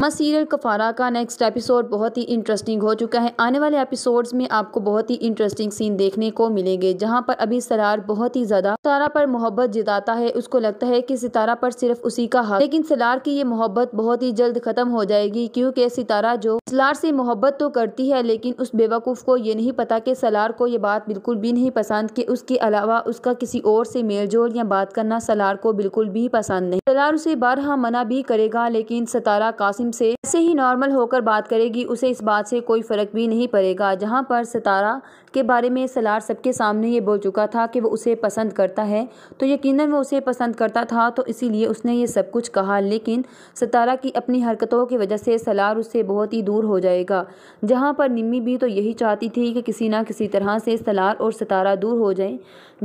drama serial कफारा का next episode बहुत ही interesting हो चुका है आने वाले एपिसोड्स में आपको बहुत ही इंटरेस्टिंग सीन देखने को मिलेंगे जहां पर अभी सरार बहुत ही ज्यादा सितारा पर मोहब्बत जिताता है उसको लगता है कि सितारा पर सिर्फ उसी का हक लेकिन सलार की ये मोहब्बत बहुत ही जल्द खत्म हो जाएगी क्योंकि सितारा जो सलार से मोहब्बत तो करती है लेकिन उस बेवकूफ़ को ये नहीं पता की सलार को ये बात बिल्कुल भी नहीं पसंद की उसके अलावा उसका किसी और से मेलजोल या बात करना सलार को बिल्कुल भी पसंद नहीं सलार उसे बारहा मना भी करेगा लेकिन सितारा कासिम माध्यम से ऐसे ही नॉर्मल होकर बात करेगी उसे इस बात से कोई फ़र्क भी नहीं पड़ेगा जहां पर सितारा के बारे में सलार सबके सामने ये बोल चुका था कि वो उसे पसंद करता है तो यकीनन वो उसे पसंद करता था तो इसीलिए उसने ये सब कुछ कहा लेकिन सितारा की अपनी हरकतों की वजह से सलार उससे बहुत ही दूर हो जाएगा जहाँ पर निम्मी भी तो यही चाहती थी कि किसी ना किसी तरह से सलार और सितारा दूर हो जाए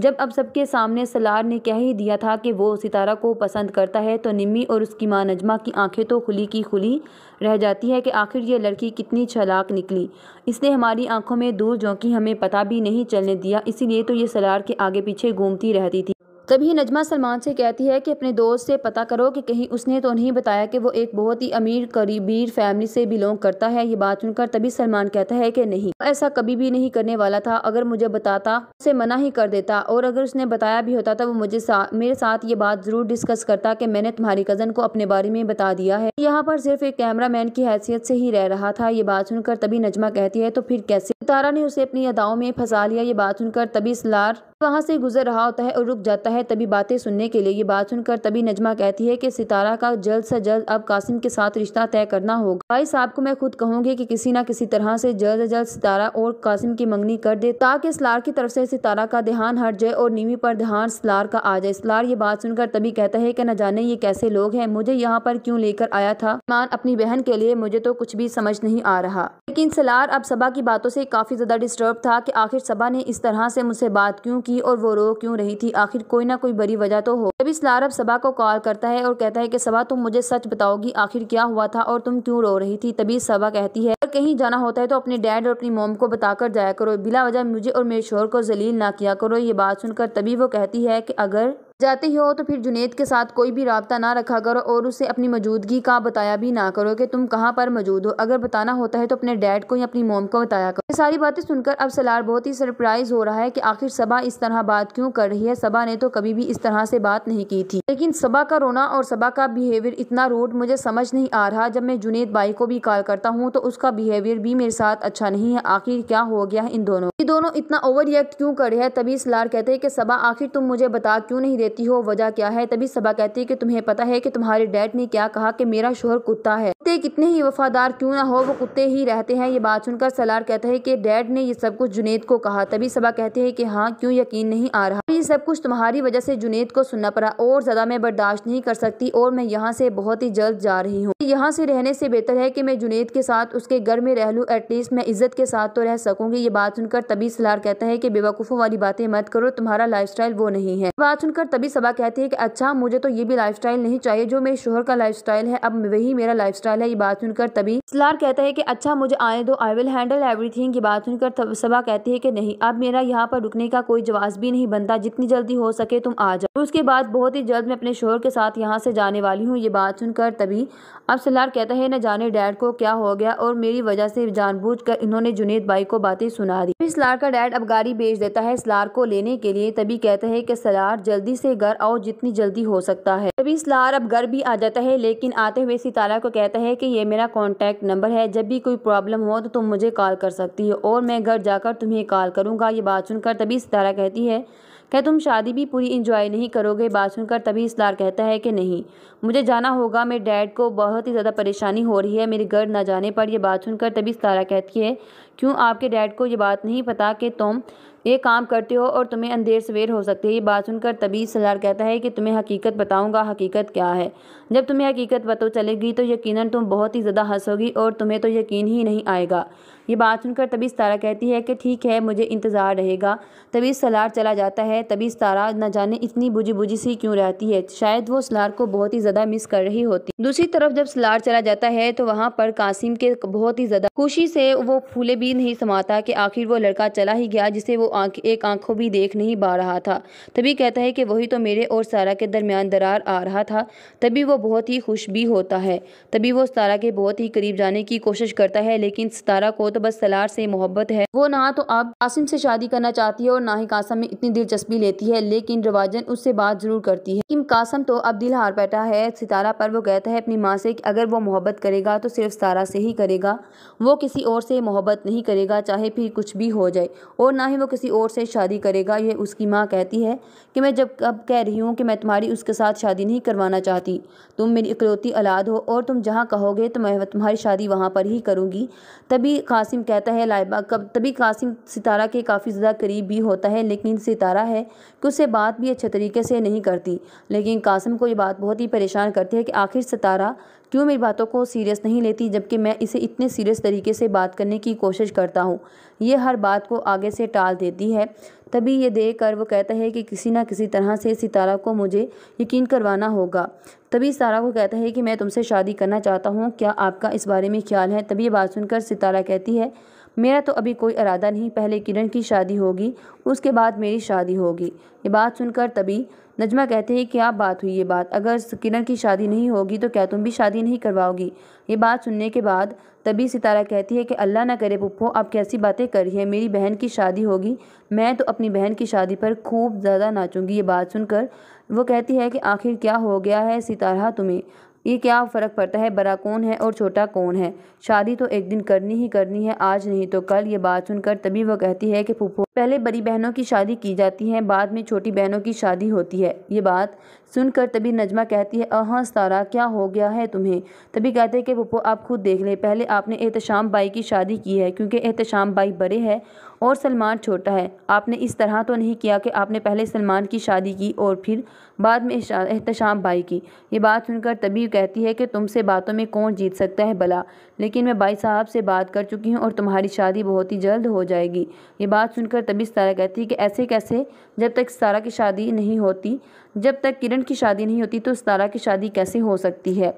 जब अब सबके सामने सलार ने कह ही दिया था कि वो सितारा को पसंद करता है तो निम्मी और उसकी माँ नजमा की आंखें तो खुली की खुली हैरानी रह जाती है कि आखिर ये लड़की कितनी छलाक निकली इसने हमारी आंखों में दूर झोंकी हमें पता भी नहीं चलने दिया इसीलिए तो ये सलार के आगे पीछे घूमती रहती थी तभी नजमा सलमान से कहती है कि अपने दोस्त से पता करो कि कहीं उसने तो नहीं बताया कि वो एक बहुत ही अमीर करीबीर फैमिली से बिलोंग करता है ये बात सुनकर तभी सलमान कहता है कि नहीं ऐसा कभी भी नहीं करने वाला था अगर मुझे बताता उसे मना ही कर देता और अगर उसने बताया भी होता तो वो मुझे सा, मेरे साथ ये बात जरूर डिस्कस करता कि मैंने तुम्हारी कज़न को अपने बारे में बता दिया है यहाँ पर सिर्फ एक कैमरा मैन की हैसियत से ही रह रहा था ये बात सुनकर तभी नजमा कहती है तो फिर कैसे तारा ने उसे अपनी अदाओं में फंसा लिया ये बात सुनकर तभी सलार वहाँ से गुजर रहा होता है और रुक जाता है तभी बातें सुनने के लिए ये बात सुनकर तभी नजमा कहती है कि सितारा का जल्द से जल्द अब कासिम के साथ रिश्ता तय करना होगा भाई साहब को मैं खुद कहूँगी कि किसी ना किसी तरह से जल्द से जल्द सितारा और कासिम की मंगनी कर दे ताकि इसलार की तरफ से सितारा का ध्यान हट जाए और नीवी पर ध्यान सलार का आ जाए सलार ये बात सुनकर तभी कहता है की न जाने ये कैसे लोग है मुझे यहाँ पर क्यूँ लेकर आया था मान अपनी बहन के लिए मुझे तो कुछ भी समझ नहीं आ रहा लेकिन सलार अब सभा की बातों से काफी ज्यादा डिस्टर्ब था की आखिर सभा ने इस तरह से मुझसे बात क्यूँ की थी और वो रो क्यों रही थी आखिर कोई ना कोई बड़ी वजह तो हो तभी स्लारब सबा को कॉल करता है और कहता है कि सबा तुम मुझे सच बताओगी आखिर क्या हुआ था और तुम क्यों रो रही थी तभी सबा कहती है अगर कहीं जाना होता है तो अपने डैड और अपनी मोम को बताकर जाया करो बिला वजह मुझे और मेरे शोर को जलील ना किया करो ये बात सुनकर तभी वो कहती है की अगर जाती हो तो फिर जुनेद के साथ कोई भी रबता ना रखा करो और उसे अपनी मौजूदगी का बताया भी ना करो कि तुम कहाँ पर मौजूद हो अगर बताना होता है तो अपने डैड को या अपनी मोम को बताया करो ये सारी बातें सुनकर अब सलार बहुत ही सरप्राइज हो रहा है कि आखिर सबा इस तरह बात क्यों कर रही है सबा ने तो कभी भी इस तरह से बात नहीं की थी लेकिन सबा का रोना और सबा का बिहेवियर इतना रूड मुझे समझ नहीं आ रहा जब मैं जुनेद भाई को भी कॉल करता हूँ तो उसका बिहेवियर भी मेरे साथ अच्छा नहीं है आखिर क्या हो गया है इन दोनों ये दोनों इतना ओवर रिएक्ट क्यों कर रहे हैं तभी सलार कहते हैं कि सबा आखिर तुम मुझे बता क्यों नहीं देते देती हो वजह क्या है तभी सबा कहती है कि तुम्हें पता है कि तुम्हारे डैड ने क्या कहा कि मेरा शोहर कुत्ता है कुत्ते कितने ही वफादार क्यों ना हो वो कुत्ते ही रहते हैं ये बात सुनकर सलार कहता है कि डैड ने ये सब कुछ जुनेद को कहा तभी सबा कहते हैं कि हाँ क्यों यकीन नहीं आ रहा ये सब कुछ तुम्हारी वजह से जुनेद को सुनना पड़ा और ज्यादा मैं बर्दाश्त नहीं कर सकती और मैं यहाँ से बहुत ही जल्द जा रही हूँ यहाँ से रहने से बेहतर है कि मैं जुनेद के साथ उसके घर में रह लूँ एटलीस्ट मैं इज्जत के साथ तो रह सकूंगी ये बात सुनकर तभी सलार कहता है कि बेवकूफ़ों वाली बातें मत करो तुम्हारा लाइफ वो नहीं है बात सुनकर तभी तभी सबा कहती है कि अच्छा मुझे तो ये भी लाइफस्टाइल नहीं चाहिए जो मेरे शोहर का लाइफस्टाइल है अब वही मेरा लाइफस्टाइल है ये बात सुनकर तभी सलार कहता है कि अच्छा मुझे आए दो आई विल हैंडल एवरीथिंग ये बात सुनकर सबा कहती है कि नहीं अब मेरा यहाँ पर रुकने का कोई जवाब भी नहीं बनता जितनी जल्दी हो सके तुम आ जाओ उसके बाद बहुत ही जल्द मैं अपने शोहर के साथ यहाँ से जाने वाली हूँ ये बात सुनकर तभी अब सलार कहता है न जाने डैड को क्या हो गया और मेरी वजह से जानबूझ कर इन्होंने जुनेद बाई को बातें सुना दी सलार का डैड अब गाड़ी बेच देता है सलार को लेने के लिए तभी कहता है कि सलार जल्दी से से घर आओ जितनी जल्दी हो सकता है तभी सलार अब घर भी आ जाता है लेकिन आते हुए सितारा को कहता है कि ये मेरा कॉन्टैक्ट नंबर है जब भी कोई प्रॉब्लम हो तो तुम मुझे कॉल कर सकती हो और मैं घर जाकर तुम्हें कॉल करूँगा ये बात सुनकर तभी सितारा कहती है क्या तुम शादी भी पूरी इंजॉय नहीं करोगे बात सुनकर तभी इसलार कहता है कि नहीं मुझे जाना होगा मेरे डैड को बहुत ही ज़्यादा परेशानी हो रही है मेरे घर ना जाने पर यह बात सुनकर तभी सितारा कहती है क्यों आपके डैड को ये बात नहीं पता कि तुम ये काम करते हो और तुम्हें अंधेर सवेर हो सकती है ये बात सुनकर तबीज़ सलार कहता है कि तुम्हें हकीकत बताऊंगा हकीकत क्या है जब तुम्हें हकीकत पता चलेगी तो यकीनन तुम बहुत ही ज़्यादा हंसोगी और तुम्हें तो यकीन ही नहीं आएगा ये बात सुनकर तभी तारा कहती है कि ठीक है मुझे इंतज़ार रहेगा तभी सलार चला जाता है तभी तारा न जाने इतनी बुझी बुझी सी क्यों रहती है शायद वो सलार को बहुत ही ज़्यादा मिस कर रही होती दूसरी तरफ जब सलार चला जाता है तो वहाँ पर कासिम के बहुत ही ज़्यादा खुशी से वो फूले भी नहीं समाता कि आखिर वो लड़का चला ही गया जिसे वो आँख एक आंखों भी देख नहीं पा रहा था तभी कहता है कि वही तो मेरे और सारा के दरमियान दरार आ रहा था तभी वो बहुत ही खुश भी होता है तभी वो सतारा के बहुत ही करीब जाने की कोशिश करता है लेकिन सतारा को तो बस सलार से मोहब्बत है वो ना तो अब कासिम से शादी करना चाहती है और ना ही कासम में इतनी दिलचस्पी लेती है लेकिन रवाजन उससे बात जरूर करती है लेकिन कासम तो अब दिल हार बैठा है सितारा पर वो कहता है अपनी माँ से कि अगर वो मोहब्बत करेगा तो सिर्फ सारा से ही करेगा वो किसी और से मोहब्बत नहीं करेगा चाहे फिर कुछ भी हो जाए और ना ही वो किसी और से शादी करेगा यह उसकी माँ कहती है कि मैं जब अब कह रही हूँ कि मैं तुम्हारी उसके साथ शादी नहीं करवाना चाहती तुम मेरी इकलौती औलाद हो और तुम जहाँ कहोगे तो मैं तुम्हारी शादी वहाँ पर ही करूँगी तभी कासिम कहता है लाइबा कब तभी कासिम सितारा के काफ़ी ज़्यादा करीब भी होता है लेकिन सितारा है कि उससे बात भी अच्छे तरीके से नहीं करती लेकिन कासिम को ये बात बहुत ही परेशान करती है कि आखिर सितारा क्यों मेरी बातों को सीरियस नहीं लेती जबकि मैं इसे इतने सीरियस तरीके से बात करने की कोशिश करता हूँ ये हर बात को आगे से टाल देती है तभी ये देख कर वो कहता है कि किसी ना किसी तरह से सितारा को मुझे यकीन करवाना होगा तभी सितारा को कहता है कि मैं तुमसे शादी करना चाहता हूँ क्या आपका इस बारे में ख्याल है तभी ये बात सुनकर सितारा कहती है मेरा तो अभी कोई इरादा नहीं पहले किरण की शादी होगी उसके बाद मेरी शादी होगी ये बात सुनकर तभी नजमा कहते हैं क्या बात हुई ये बात अगर किरण की शादी नहीं होगी तो क्या तुम भी शादी नहीं करवाओगी ये बात सुनने के बाद तभी सितारा कहती है कि अल्लाह ना करे पुप्पो आप कैसी बातें कर रही हैं मेरी बहन की शादी होगी मैं तो अपनी बहन की शादी पर खूब ज़्यादा नाचूंगी ये बात सुनकर वो कहती है कि आखिर क्या हो गया है सितारा तुम्हें ये क्या फ़र्क पड़ता है बड़ा कौन है और छोटा कौन है शादी तो एक दिन करनी ही करनी है आज नहीं तो कल ये बात सुनकर तभी वह कहती है कि फूफो पहले बड़ी बहनों की शादी की जाती है बाद में छोटी बहनों की शादी होती है ये बात सुनकर तभी नजमा कहती है अहाँ सारा क्या हो गया है तुम्हें तभी कहते हैं कि पप्पो आप खुद देख लें पहले आपने एहतशाम बाई की शादी की है क्योंकि एहतशाम बाई बड़े है और सलमान छोटा है आपने इस तरह तो नहीं किया कि आपने पहले सलमान की शादी की और फिर बाद में एहतशाम बाई की ये बात सुनकर तभी कहती है कि तुमसे बातों में कौन जीत सकता है भला लेकिन मैं बाई साहब से बात कर चुकी हूँ और तुम्हारी शादी बहुत ही जल्द हो जाएगी ये बात सुनकर तभी सारा कहती है कि ऐसे कैसे जब तक सारा की शादी नहीं होती जब तक किरण हस्बैंड की शादी नहीं होती तो उस तारा की शादी कैसे हो सकती है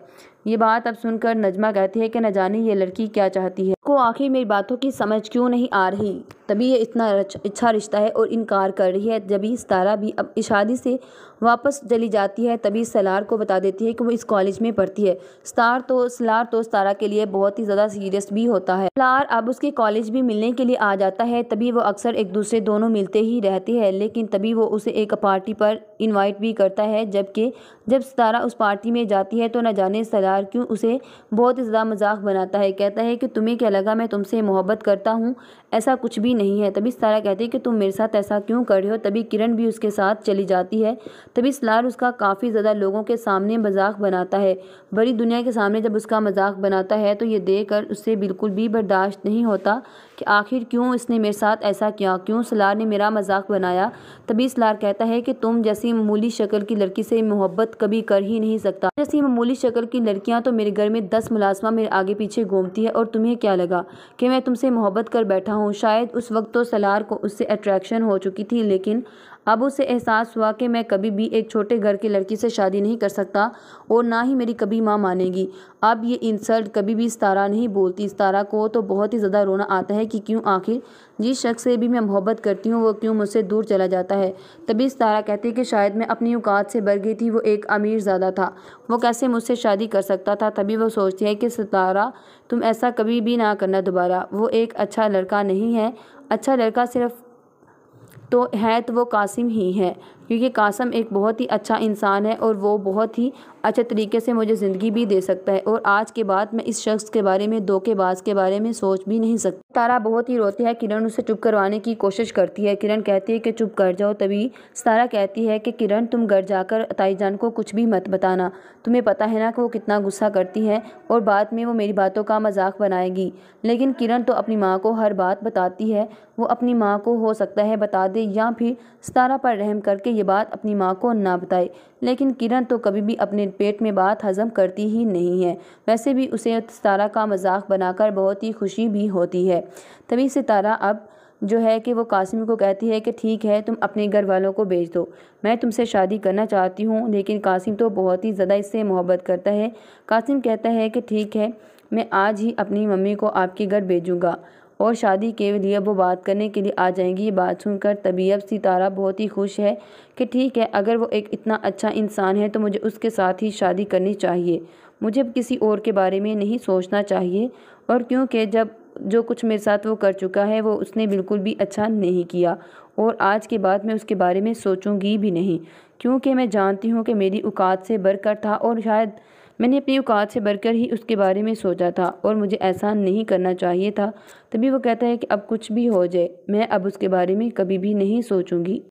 ये बात अब सुनकर नजमा कहती है कि न जाने ये लड़की क्या चाहती है को आखिर मेरी बातों की समझ क्यों नहीं आ रही तभी ये इतना अच्छा रिश्ता है और इनकार कर रही है जब इस तारा भी अब इस शादी से वापस चली जाती है तभी सलार को बता देती है कि वो इस कॉलेज में पढ़ती है स्टार तो सलार तो तारा के लिए बहुत ही ज़्यादा सीरियस भी होता है सलार अब उसके कॉलेज भी मिलने के लिए आ जाता है तभी वो अक्सर एक दूसरे दोनों मिलते ही रहते हैं लेकिन तभी वो उसे एक पार्टी पर इन्वाइट भी करता है जबकि जब सितारा उस पार्टी में जाती है तो न जाने सलार क्यों उसे बहुत ही ज़्यादा मजाक बनाता है कहता है कि तुम्हें क्या लगा मैं तुमसे मोहब्बत करता हूँ ऐसा कुछ भी नहीं है तभी सतारा कहती है कि तुम मेरे साथ ऐसा क्यों कर रहे हो तभी किरण भी उसके साथ चली जाती है तभी सलार उसका काफ़ी ज़्यादा लोगों के सामने मजाक बनाता है बड़ी दुनिया के सामने जब उसका मजाक बनाता है तो ये देख कर उससे बिल्कुल भी बर्दाश्त नहीं होता कि आखिर क्यों इसने मेरे साथ ऐसा किया क्यों सलार ने मेरा मजाक बनाया तभी सलार कहता है कि तुम जैसी मामूली शक्ल की लड़की से मोहब्बत कभी कर ही नहीं सकता जैसी मामूली शक्ल की लड़कियाँ तो मेरे घर में दस मुलाजमा मेरे आगे पीछे घूमती है और तुम्हें क्या लगा कि मैं तुमसे मोहब्बत कर बैठा हूँ शायद उस वक्त तो सलार को उससे अट्रैक्शन हो चुकी थी लेकिन अब उसे एहसास हुआ कि मैं कभी भी एक छोटे घर की लड़की से शादी नहीं कर सकता और ना ही मेरी कभी माँ मानेगी अब ये इंसल्ट कभी भी इस तारा नहीं बोलती इस तारा को तो बहुत ही ज़्यादा रोना आता है है कि क्यों आखिर जिस शख्स से भी मैं मोहब्बत करती हूँ वो क्यों मुझसे दूर चला जाता है तभी सारा कहती है कि शायद मैं अपनी औकात से भर गई थी वो एक अमीर ज़्यादा था वो कैसे मुझसे शादी कर सकता था तभी वो सोचती है कि सतारा तुम ऐसा कभी भी ना करना दोबारा वो एक अच्छा लड़का नहीं है अच्छा लड़का सिर्फ तो है तो वो कासिम ही है क्योंकि कासम एक बहुत ही अच्छा इंसान है और वो बहुत ही अच्छे तरीके से मुझे ज़िंदगी भी दे सकता है और आज के बाद मैं इस शख्स के बारे में धोखेबाज के बारे में सोच भी नहीं सकती तारा बहुत ही रोती है किरण उसे चुप करवाने की कोशिश करती है किरण कहती है कि चुप कर जाओ तभी सारा कहती है कि किरण तुम घर जाकर ताई जान को कुछ भी मत बताना तुम्हें पता है ना कि वो कितना गुस्सा करती है और बाद में वो मेरी बातों का मजाक बनाएगी लेकिन किरण तो अपनी माँ को हर बात बताती है वो अपनी माँ को हो सकता है बता दे या फिर सतारा पर रहम करके ये बात अपनी माँ को ना बताए लेकिन किरण तो कभी भी अपने पेट में बात हजम करती ही नहीं है वैसे भी उसे सतारा का मजाक बनाकर बहुत ही खुशी भी होती है तभी सितारा अब जो है कि वो कासिम को कहती है कि ठीक है तुम अपने घर वालों को भेज दो मैं तुमसे शादी करना चाहती हूँ लेकिन कासिम तो बहुत ही ज़्यादा इससे मोहब्बत करता है कासिम कहता है कि ठीक है मैं आज ही अपनी मम्मी को आपके घर भेजूँगा और शादी के लिए वो बात करने के लिए आ जाएंगी ये बात सुनकर तबीयत सितारा बहुत ही खुश है कि ठीक है अगर वो एक इतना अच्छा इंसान है तो मुझे उसके साथ ही शादी करनी चाहिए मुझे अब किसी और के बारे में नहीं सोचना चाहिए और क्योंकि जब जो कुछ मेरे साथ वो कर चुका है वो उसने बिल्कुल भी अच्छा नहीं किया और आज के बाद मैं उसके बारे में सोचूंगी भी नहीं क्योंकि मैं जानती हूँ कि मेरी औकात से बढ़कर था और शायद मैंने अपनी औकात से बढ़कर ही उसके बारे में सोचा था और मुझे ऐसा नहीं करना चाहिए था तभी वो कहता है कि अब कुछ भी हो जाए मैं अब उसके बारे में कभी भी नहीं सोचूंगी